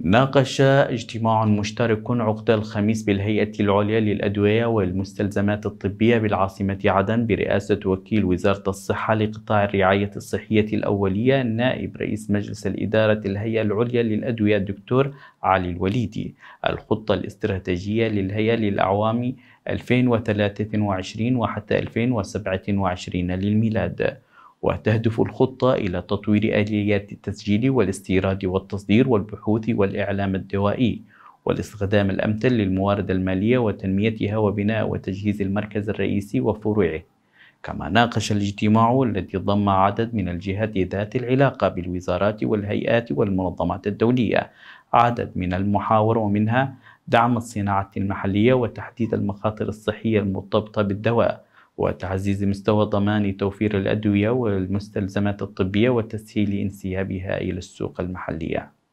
ناقش اجتماع مشترك عقد الخميس بالهيئة العليا للأدوية والمستلزمات الطبية بالعاصمة عدن برئاسة وكيل وزارة الصحة لقطاع الرعاية الصحية الأولية نائب رئيس مجلس الإدارة الهيئة العليا للأدوية الدكتور علي الوليدي الخطة الاستراتيجية للهيئة للأعوام 2023 وحتى 2027 للميلاد وتهدف الخطة إلى تطوير آليات التسجيل والاستيراد والتصدير والبحوث والإعلام الدوائي والاستخدام الأمثل للموارد المالية وتنميتها وبناء وتجهيز المركز الرئيسي وفروعه كما ناقش الاجتماع الذي ضم عدد من الجهات ذات العلاقة بالوزارات والهيئات والمنظمات الدولية عدد من المحاور ومنها دعم الصناعة المحلية وتحديد المخاطر الصحية المرتبطة بالدواء وتعزيز مستوى ضمان توفير الأدوية والمستلزمات الطبية وتسهيل انسيابها إلى السوق المحلية